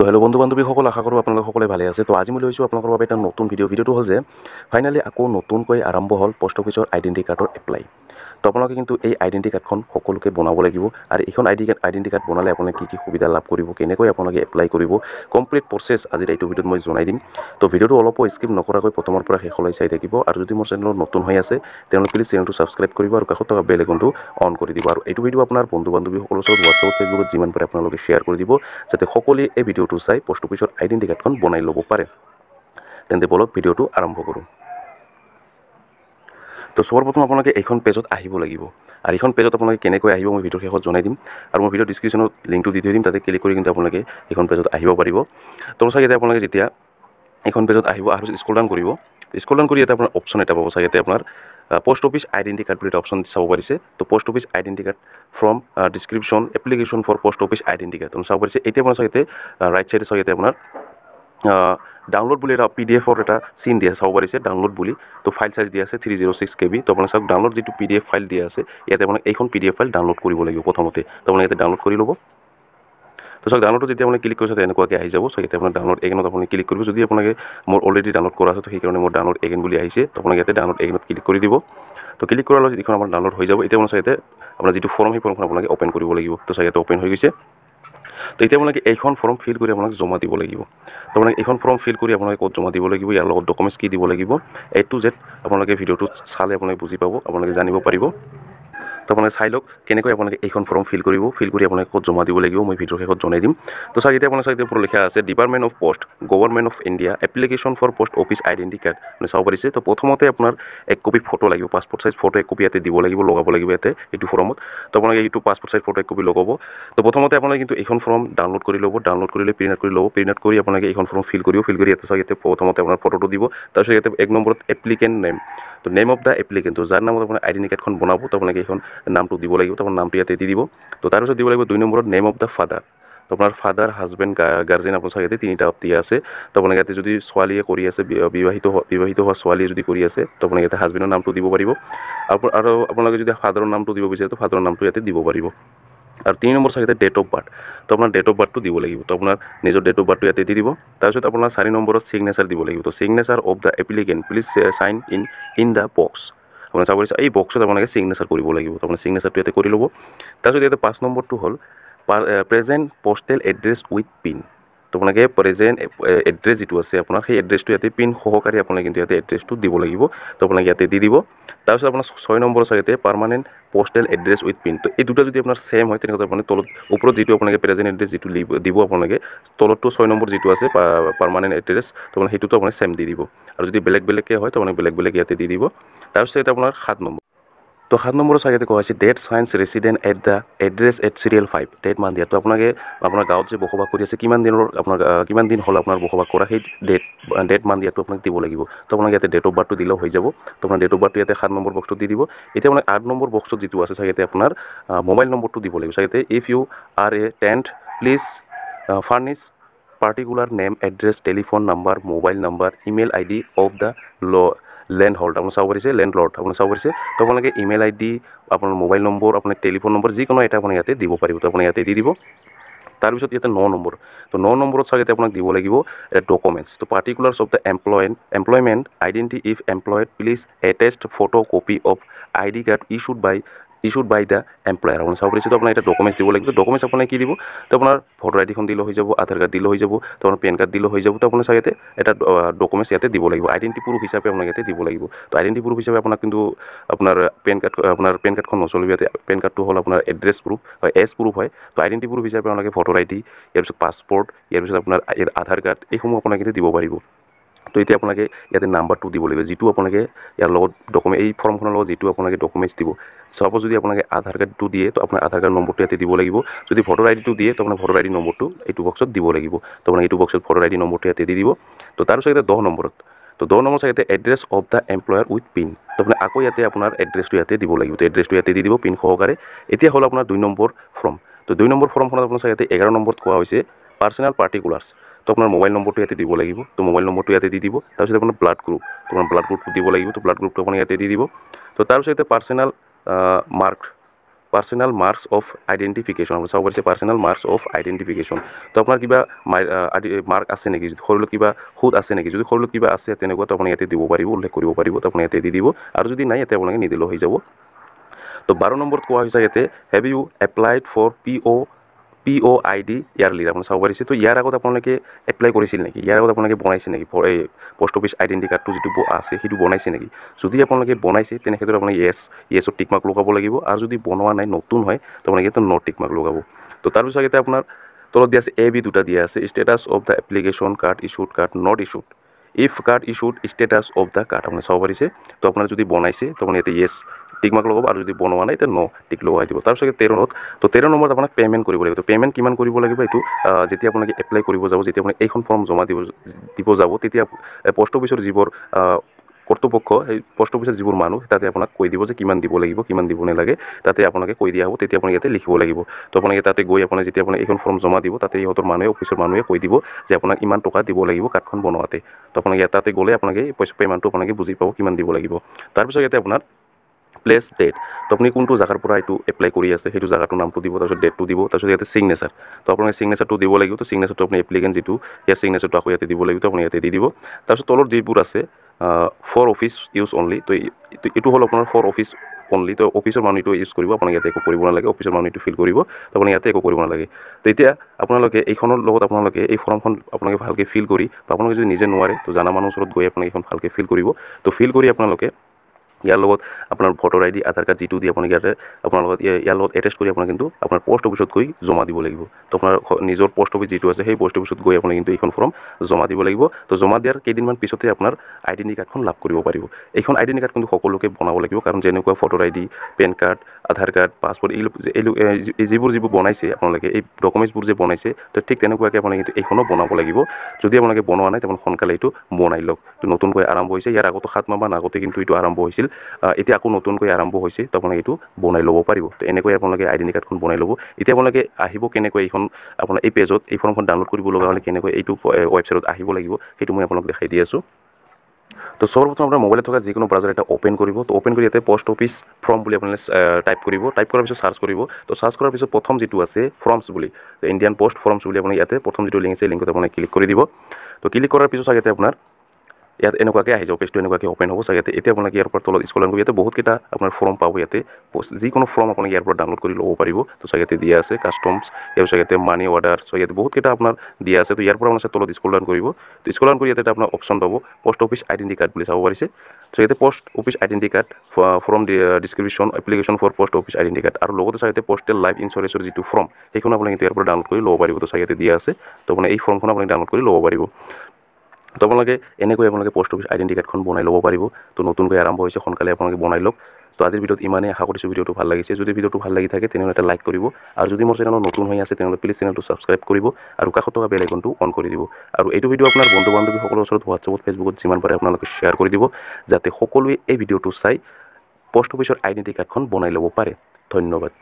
তো হেল্ল' বন্ধু বান্ধৱীসকল আশা কৰোঁ আপোনালোক সকলোৱে ভালে আছে তো আজি মই লৈছোঁ আপোনালোকৰ বাবে এটা নতুন ভিডিঅ' ভিডিঅ'টো হ'ল যে ফাইনেলি আকৌ নতুনকৈ আৰম্ভ হ'ল পষ্ট অফিচৰ আইডেণ্টি কাৰ্ডৰ এপ্লাই তো আপোনালোকে কিন্তু এই আইডেণ্টি কাৰ্ডখন সকলোকে বনাব লাগিব আৰু এইখন আইডি কাৰ্ড আইডেণ্টি কাৰ্ড বনালে আপোনালোকে কি কি সুবিধা লাভ কৰিব কেনেকৈ আপোনালোকে এপ্লাই কৰিব কমপ্লিট প্ৰচেছ আজি এইটো ভিডিঅ'ত মই জনাই দিম তো ভিডিঅ'টো অলপো স্কিপ নকৰাকৈ প্ৰথমৰ পৰা শেষলৈ চাই থাকিব আৰু যদি মোৰ চেনেলত নতুন হৈ আছে তেওঁলোকে প্লিজ চেনেলটো ছাবস্ক্ৰাইব কৰিব আৰু কাষত থকা বেল একাউণ্টটো অন কৰি দিব আৰু এইটো ভিডিঅ' আপোনাৰ বন্ধু বান্ধৱীসকলৰ ওচৰত হোৱাটছআপ ফেচবুকত যিমান পাৰে আপোনালোকে শ্বেয়াৰ কৰি দিব যাতে সকলোৱে এই ভিডিঅ'টো চাই পোষ্ট অফিচৰ আইডেণ্টি কাৰ্ডখন বনাই ল'ব পাৰে তেন্তে বলক ভিডিঅ'টো আৰম্ভ কৰোঁ তো সবপ্রথম আপনাদের এইখান পেজত আহিব লাগিব আর এইখান পেজত আপনাদের কেনে আহিব মই ভিডিওর শেষত জনাই দিম আর মই ভিডিও ডিসক্রিপশনত লিঙ্কটো দি দিম তাতে ক্লিক করে কিন্তু আপনাদের এইখান পেজত আহিব পাৰিব তো সাই এটা আপনাদের যেতিয়া এইখান পেজত আহিব আর স্কুল ডাউন করব স্কুল ডাউন করে এটা আপনার অপশন এটা পাব সাই এতে আপনার পোস্ট অফিস আইডেন্টি কার্ড বলে অপশন চাব পারিছে তো post office identity card from description application for post office identity card তো চাব পারিছে এটি আপনার সাইতে রাইট সাইডে সাইতে আপনার ডাউনলোড বুলি এটা পি ডি এফৰ এটা চিন দিয়া চাব পাৰিছে ডাউনলোড বুলি ত' ফাইল চাইজ দিয়া আছে three zero' six K B ত' আপোনাৰ চাওক ডাউনলোড যিটো পি ডি এফ ফাইল দিয়া আছে ইয়াতে আপোনাক এইখন P D F file download কৰিব লাগিব প্ৰথমতে ত' আপোনাক ইয়াতে ডাউনলোড কৰি ল'ব ত' চাওক ডাউনলোডটো যেতিয়া আপুনি ক্লিক কৰিছে তেনেকুৱাকৈ আহি যাব চ' ইয়াতে আপোনাৰ ডাউনলোড এগেনত আপুনি ক্লিক কৰিব যদি আপোনালোকে মোৰ অলৰেডি ডাউনলোড কৰা আছে ত' সেইকাৰণে মোৰ ডাউনলোড এগেন বুলি আহিছে ত' আপোনাক ইয়াতে ডাউনলোড এগেনত ক্লিক কৰি দিব ত' ক্লিক কৰাৰ লগত যিখন আমাৰ ডাউনলোড হৈ যাব এতিয়া আপোনাৰ চাওক ইয়াতে আপোনাৰ যিটো ফৰ্ম সেই ফৰ্মখন আপোনালোকে অ'পেন কৰিব লাগিব ত' চাওক ইয়াতে অ'পেন হৈ গৈছে তো এতিয়া আপোনালোকে এইখন ফৰ্ম ফিল কৰি আপোনালোকে জমা দিব লাগিব তো আপোনালোকে এইখন ফৰ্ম ফিল কৰি আপোনালোকে ক'ত জমা দিব লাগিব ইয়াৰ লগত ডকুমেণ্টছ কি দিব লাগিব এ টু জেড আপোনালোকে ভিডিঅ'টোত চালে আপোনালোকে বুজি পাব আপোনালোকে জানিব পাৰিব তো আপোনালোকে চাই লওক কেনেকৈ আপোনালোকে এইখন ফৰ্ম ফিল কৰিব ফিল কৰি আপোনালোকে ক'ত জমা দিব লাগিব মই ভিডিঅ' শেষত জনাই দিম তো চাগে এতিয়া আপোনাৰ চাগে ওপৰত লিখা আছে department of post government of India application for post office identity card মানে চাব পাৰিছে তো প্ৰথমতে আপোনাৰ এক কপি ফটো লাগিব পাছপৰ্ট চাইজ ফটো এক কপি ইয়াতে দিব লাগিব লগাব লাগিব ইয়াতে এইটো ফৰ্মত তো আপোনালোকে এইটো পাছপৰ্ট চাইজ ফটো এক কপি লগাব তো প্ৰথমতে আপোনালোকে কিন্তু এইখন ফৰ্ম ডাউনলোড কৰি ল'ব ডাউনলোড কৰি লৈ প্ৰিণ্ট আউট কৰি ল'ব প্ৰিণ্ট আউট কৰি আপোনালোকে এইখন ফৰ্ম ফিল কৰিব ফিল কৰি ইয়াতে চাগে ইয়াতে প্ৰথমতে আপোনাৰ ফটোটো দিব তাৰপিছত ইয়াতে এক নম্বৰত এপ্লিকেণ্ট নেম তো নেম অফ দ্য এপ্লিকেণ্ট তো যাৰ নামত আপোনাৰ আইডেণ্টি কাৰ্ডখন বনাব তো আপোনালোকে এইখন নামটো দিব লাগিব তাৰপৰা নামটো ইয়াতে দি দিব তো তাৰপিছত দিব লাগিব দুই নম্বৰত নেম অফ দ্য ফাদাৰ তো আপোনাৰ ফাদাৰ হাজবেণ্ড গাৰ্জেন আপোনাৰ ইয়াতে তিনিটা অপ্তি আছে তো আপোনালোকে ইয়াতে যদি ছোৱালীয়ে কৰি আছে বিবাহিত বিবাহিত হোৱা ছোৱালীয়ে যদি কৰি আছে তো আপোনালোকে ইয়াতে হাজবেণ্ডৰ নামটো দিব পাৰিব আৰু আপোনালোকে যদি ফাদাৰৰ নামটো দিব বিচাৰে তো ফাদাৰৰ নামটো ইয়াতে দিব পাৰিব আৰু তিনি নম্বৰ চাগে ডেট অফ বাৰ্থ তো আপোনাৰ ডেট অফ বাৰ্থটো দিব লাগিব তো আপোনাৰ নিজৰ ডেট অফ বাৰ্থটো ইয়াতে দি দিব তাৰপিছত আপোনাৰ চাৰি নম্বৰত ছিগনেচাৰ দিব লাগিব তো signature of the applicant please sign in in the box আপোনাৰ চাব দিছে এই বক্সত আপোনালোকে ছিগনেচাৰ কৰিব লাগিব আপুনি ছিগনেচাৰটো ইয়াতে কৰি ল'ব তাৰপিছত ইয়াতে পাঁচ নম্বৰটো হ'ল পা present postal address with pin আপোনালোকে প্ৰেজেণ্ট এড্ৰেছ যিটো আছে আপোনাৰ সেই এড্ৰেছটো ইয়াতে পিন সহকাৰী আপোনালোকে কিন্তু ইয়াতে এড্ৰেছটো দিব লাগিব তো আপোনালোকে ইয়াতে দি দিব তাৰপিছত আপোনাৰ ছয় নম্বৰ চাগে permanent postal address with pin তো এই দুটা যদি আপোনাৰ ছেম হয় তেনেকৈ আপুনি তলত ওপৰত যিটো আপোনালোকে প্ৰেজেণ্ট এড্ৰেছ যিটো দিব আপোনালোকে তলতটো ছয় নম্বৰ যিটো আছে পাৰ্মানেণ্ট এড্ৰেছ তো মানে সেইটোতো আপুনি ছেম দি দিব আৰু যদি বেলেগ বেলেগকৈ হয় তো মানে বেলেগ বেলেগ ইয়াতে দি দিব তাৰপিছত ইয়াতে আপোনাৰ সাত নম্বৰ তো সাত নম্বৰ চাগে কোৱা হৈছে date since resident at the address at serial five date মান দিয়া তো আপোনালোকে আপোনাৰ গাঁৱত যে বসবাস কৰি আছে কিমান দিনৰ আপোনাৰ কিমান দিন হ'ল আপোনাৰ বসবাস কৰা সেই ডেট ডেট মান দিয়াটো আপোনাক দিব লাগিব তো আপোনাক ইয়াতে ডেট অফ বাৰ্থটো দিলেও হৈ যাব তো আপোনাৰ ডেট অফ বাৰ্থটো ইয়াতে সাত নম্বৰ বক্সটো দি দিব এতিয়া আপোনাৰ মানে আঠ নম্বৰ বক্সত যিটো আছে চাগে আপোনাৰ মোবাইল নম্বৰটো দিব লাগিব চাগে if you are a tenant please furnish name address telephone telephone mobile mobile email I D of the ল লেণ্ড হল্ড আপোনাৰ চাব পাৰিছে লেণ্ড লৰ্ড আপুনি চাব পাৰিছে তো আপোনালোকে ইমেইল আই ডি আপোনাৰ মোবাইল নম্বৰ আপোনাৰ টেলিফোন নম্বৰ যিকোনো এটা আপুনি ইয়াতে দিব পাৰিব তো আপুনি ইয়াতে দি দিব তাৰপিছত ইয়াতে ন নম্বৰ তো ন নম্বৰত চাগে আপোনাক দিব লাগিব এটা ডকুমেণ্টছ তো particulars of the employee employment identity if employed please attest photo copy of I D card issued by issued by the employer আপুনি চাব পাৰিছে আপোনাৰ এটা ডকুমেণ্টছ দিব লাগিব ডকুমেণ্টছ আপোনাৰ কি দিব তো আপোনাৰ ভোটাৰ আইডিখন দিলে হৈ যাব আধাৰ কাৰ্ড দিলে হৈ যাব তো আপোনাৰ পেন কাৰ্ড দিলে হৈ যাব তো আপুনি চাই ইয়াতে এটা ডকুমেণ্টছ ইয়াতে দিব লাগিব আইডেণ্টি প্ৰুফ হিচাপে আপোনাক ইয়াতে দিব লাগিব তো আইডেণ্টি প্ৰুফ হিচাপে আপোনাক কিন্তু আপোনাৰ পেন কাৰ্ড আপোনাৰ পেন কাৰ্ডখন নচলিব ইয়াতে পেন কাৰ্ডটো হ'ল আপোনাৰ এড্ৰেছ প্ৰুফ হয় এছ প্ৰুফ হয় তো আইডেণ্টি প্ৰুফ হিচাপে আপোনালোকে ভোটাৰ আইডি ইয়াৰ পিছত পাছপৰ্ট ইয়াৰ পিছত আপোনাৰ আধাৰ কাৰ্ড এইসমূহ আপোনাক ইয়াতে দিব পাৰিব তো এতিয়া আপোনালোকে ইয়াতে নাম্বাৰটো দিব লাগিব যেটো আপোনালোকে ইয়াৰ লগত ডকুমেণ্ট এই ফৰ্মখনৰ লগত যেটো আপোনালোকে ডকুমেণ্টছ দিব সাপোজ যদি আপোনালোকে আধাৰ কাৰ্ডটো দিয়ে তো আপোনাৰ আধাৰ কাৰ্ড নম্বৰটো ইয়াতে দিব লাগিব যদি ভোটাৰ আইডিটো দিয়ে তো আপোনাৰ ভোটাৰ আইডি নম্বৰটো এইটো বক্সত দিব লাগিব তো আপোনাক এইটো বক্সত ভোটাৰ আইডি নম্বৰটো ইয়াতে দি দিব তো তাৰ পিছতে দহ নম্বৰত তো দহ নম্বৰ চাগে address of the employer with pin তো আপুনি আকৌ ইয়াতে আপোনাৰ এড্ৰেছটো ইয়াতে দিব লাগিব তো এড্ৰেছটো ইয়াতে দি দিব পিন সহকাৰে এতিয়া হ'ল আপোনাৰ দুই নম্বৰ ফৰ্ম তো দুই নম্বৰ ফৰ্মখনত আপোনাৰ চাগে এগাৰ নম্বৰত কোৱা হৈছে পাৰ্চনেল পাৰ্টিকুলাৰ্ছ আপোনাৰ মোবাইল নম্বৰটো ইয়াতে দিব লাগিব তো মোবাইল নম্বৰটো ইয়াতে দি দিব তাৰপিছত আপোনাৰ ব্লাড গ্ৰুপ আপোনাৰ ব্লাড গ্ৰুপটো দিব লাগিব তো ব্লাড গ্ৰুপটো আপুনি ইয়াতে দি দিব তো তাৰপিছত ইয়াতে personal mark personal marks of identification আপুনি চাব পাৰিছে পাৰ্চনেল মাৰ্কছ অফ আইডেণ্টিফিকেশ্যন তো আপোনাৰ কিবা মাৰ্ক আছে নেকি শৰীৰত কিবা সুদ আছে নেকি যদি শৰীৰত কিবা আছে তেনেকুৱা তো আপুনি ইয়াতে দিব পাৰিব উল্লেখ কৰিব পাৰিব তো আপুনি ইয়াতে দি দিব আৰু যদি নাই ইয়াতে আপোনালোকে নিদিলেও হৈ যাব তো বাৰ নম্বৰত কোৱা হৈছে ইয়াতে have you applied for P O' P O' I D earlier আপুনি চাব পাৰিছে তো ইয়াৰ আগত আপোনালোকে এপ্লাই কৰিছিল নেকি ইয়াৰ আগত আপোনালোকে বনাইছে নেকি এই পোষ্ট অফিচ আইডেণ্টি কাৰ্ডটো যিটো আছে সেইটো বনাইছে নেকি যদি আপোনালোকে বনাইছে তেনেক্ষেত্ৰত আপুনি য়েছ য়েছত টিকমাক লগাব লাগিব আৰু যদি বনোৱা নাই নতুন হয় তো আপোনালোকে ন টিকমাক লগাব তো তাৰপিছত এতিয়া আপোনাৰ তলত দিয়া আছে এ বি দুটা দিয়া আছে status of the application card issued card not issued if card issued status of the card আপুনি চাব পাৰিছে তো আপোনাৰ যদি বনাইছে তো আপুনি ইয়াতে য়েছ টিকমাক লগাব আৰু যদি বনোৱা নাই তেতিয়া ন টিক লগাই দিব তাৰপিছতে তেৰ নম্বৰত ত' তেৰ নম্বৰত আপোনাক পে'মেণ্ট কৰিব লাগিব ত' পে'মেণ্ট কিমান কৰিব লাগিব এইটো যেতিয়া আপোনালোকে এপ্লাই কৰিব যাব যেতিয়া আপুনি এইখন ফৰ্ম জমা দিব দিব যাব তেতিয়া পষ্ট অফিচৰ যিবোৰ কৰ্তৃপক্ষ সেই পষ্ট অফিচৰ যিবোৰ মানুহ তাতে আপোনাক কৈ দিব যে কিমান দিব লাগিব কিমান দিব নালাগে তাতে আপোনালোকে কৈ দিয়া হ'ব তেতিয়া আপুনি ইয়াতে লিখিব লাগিব ত' আপোনালোকে তাতে গৈ আপোনাৰ যেতিয়া আপুনি এইখন ফৰ্ম জমা দিব তাতে ইহঁতৰ মানুহে অফিচৰ মানুহে কৈ দিব যে আপোনাক ইমান টকা দিব লাগিব কাৰ্ডখন বনোৱাতে ত' আপোনালোকে তাতে গ'লে আপোনালোকে পইচা পেমেণ্টটো আপোনালোকে বুজি পাব কিমান দিব লাগিব তাৰপিছত ইয়াতে আপোনাৰ প্লেস ডেট তো আপুনি কোনটো জেগাৰ পৰা এইটো এপ্লাই কৰি আছে সেইটো জেগাটোৰ নামটো দিব তাৰপিছত ডেটটো দিব তাৰপিছত ইয়াতে ছিগনেচাৰ তো আপোনালোকে ছিগনেচাৰটো দিব লাগিব তো ছিগনেচাৰটো আপুনি এপ্লিকেণ্ট যিটো ইয়াৰ ছিগনেচাৰটো আকৌ ইয়াতে দিব লাগিব তো আপুনি ইয়াতে দি দিব তাৰপিছত তলৰ যিবোৰ আছে ফৰ অফিচ ইউজ অনলি তো এইটো হ'ল আপোনাৰ ফৰ অফিচ অনলি তো অফিচৰ মানুহটো ইউজ কৰিব আপোনাক ইয়াতে একো কৰিব নালাগে অফিচৰ মানুহটো ফিল কৰিব তো আপুনি ইয়াতে একো কৰিব নালাগে তেতিয়া আপোনালোকে এইখনৰ লগত আপোনালোকে এই ফৰ্মখন আপোনালোকে ভালকৈ ফিল কৰি বা আপোনালোকে যদি নিজে নোৱাৰে তো জানা মানুহৰ ওচৰত গৈ আপোনালোকে এইখন ভালকৈ ফিল কৰিব তো ফিল কৰি আপোনালোকে ইয়াৰ লগত আপোনাৰ voter I D Aadhaar card যিটো দি আপুনি ইয়াতে আপোনাৰ লগত ইয়াৰ লগত এটেষ্ট কৰি আপুনি কিন্তু আপোনাৰ পষ্ট অফিচত গৈ জমা দিব লাগিব তো আপোনাৰ নিজৰ পষ্ট অফিচ যিটো আছে সেই পষ্ট অফিচত গৈ আপুনি কিন্তু এইখন ফৰ্ম জমা দিব লাগিব তো জমা দিয়াৰ কেইদিনমান পিছতে আপোনাৰ আইডেণ্টি কাৰ্ডখন লাভ কৰিব পাৰিব এইখন আইডেণ্টি কাৰ্ড কিন্তু সকলোকে বনাব লাগিব কাৰণ যেনেকুৱা voter I D PAN card Aadhaar card passport এইবোৰ যিবোৰ যিবোৰ বনাইছে আপোনালোকে এই ডকুমেণ্টছবোৰ যে বনাইছে তো ঠিক তেনেকুৱাকৈ আপুনি কিন্তু এইখনো বনাব লাগিব যদি আপোনালোকে বনোৱা নাই তেওঁ সোনকালে এইটো বনাই লওক তো নতুনকৈ আৰম্ভ হৈছে ইয়াৰ আগতে সাতমাহমান আগতে কিন্তু এইটো আৰম্ভ হৈছিল এতিয়া আকৌ নতুনকৈ আৰম্ভ হৈছে তো আপোনালোকে এইটো বনাই ল'ব পাৰিব তো এনেকৈ আপোনালোকে আইডেণ্টি কাৰ্ডখন বনাই ল'ব এতিয়া আপোনালোকে আহিব কেনেকৈ এইখন আপোনাৰ এই পেজত এই ফৰ্মখন ডাউনলোড কৰিব লগা হ'লে কেনেকৈ এইটো ৱেবছাইটত আহিব লাগিব সেইটো মই আপোনালোকক দেখাই দি আছোঁ তো সর্বপ্রথম আপনার মোবাইলে থাকা যে কোনো ব্রাউজার এটা ওপেন করব তো ওপেন করে ইয়াতে পোস্ট অফিস ফর্ম বলে আপনাদের টাইপ করব টাইপ করার পিছন সার্চ করব তো সার্চ করার পিছন প্রথম যেটু আছে ফর্মস বলে ইন্ডিয়ান পোস্ট ফর্মস বলে আপনার ইয়াতে প্রথম যেটু লিঙ্ক আছে লিঙ্কত আপনার ক্লিক করে দিব তো ক্লিক করার পিছন আগে আপনার ইয়াত এনেকুৱাকৈ আহি যাব পেজটো এনেকুৱাকৈ অ'পেন হ'ব চাগে ইয়াতে এতিয়া আপোনালোকে ইয়াৰ পৰা তলত স্কলাৰ কৰিব ইয়াতে বহুতকেইটা আপোনাৰ ফৰ্ম পাব ইয়াতে যিকোনো ফৰ্ম আপোনালোকে ইয়াৰ পৰা ডাউনলোড কৰি ল'ব পাৰিব তো চাগে ইয়াতে দিয়া আছে কাষ্টমছ ইয়াৰ চাগে মানি অৰ্ডাৰ চ' ইয়াতে বহুতকেইটা আপোনাৰ দিয়া আছে তো ইয়াৰ পৰা আপোনাৰ তলত স্কলাৰ কৰিব তো স্কলাৰ কৰি ইয়াতে আপোনাৰ অপশ্যন পাব পষ্ট অফিচ আইডেণ্টি কাৰ্ড বুলি চাব পাৰিছে চ' ইয়াতে post office identity card form description application for post office identity card আৰু লগতে চাগে পষ্টেল লাইফ ইঞ্চুৰেঞ্চৰ যিটো ফৰ্ম সেইখন আপোনালোকে ইয়াৰ পৰা ডাউনলোড কৰি ল'ব পাৰিব তো চাগে ইয়াতে দিয়া আছে তো মানে এই ফৰ্মখন আপোনালোকে ডাউনলোড কৰি ল'ব পাৰিব তোমালোকে এনেকৈ আপোনালোকে পোষ্ট অফিচ আইডেণ্টি কাৰ্ডখন বনাই ল'ব পাৰিব তো নতুনকৈ আৰম্ভ হৈছে সোনকালে আপোনালোকে বনাই লওক তো আজিৰ ভিডিঅ'ত ইমানেই আশা কৰিছোঁ ভিডিঅ'টো ভাল লাগিছে যদি ভিডিঅ'টো ভাল লাগি থাকে তেনেহ'লে এটা লাইক কৰিব আৰু যদি মোৰ চেনেলত নতুন হৈ আছে তেনেহ'লে প্লিজ চেনেলটো ছাবস্ক্ৰাইব কৰিব আৰু কাষত থকা বেল আইকনটো অন কৰি দিব আৰু এইটো ভিডিঅ' আপোনাৰ বন্ধু বান্ধৱীসকলৰ ওচৰত হোৱাটছএপত ফেচবুকত যিমান পাৰে আপোনালোকে শ্বেয়াৰ কৰি দিব যাতে সকলোৱে এই ভিডিঅ'টো চাই পোষ্ট অফিচৰ আইডেণ্টি কাৰ্ডখন বনাই ল'ব পাৰে ধন্যবাদ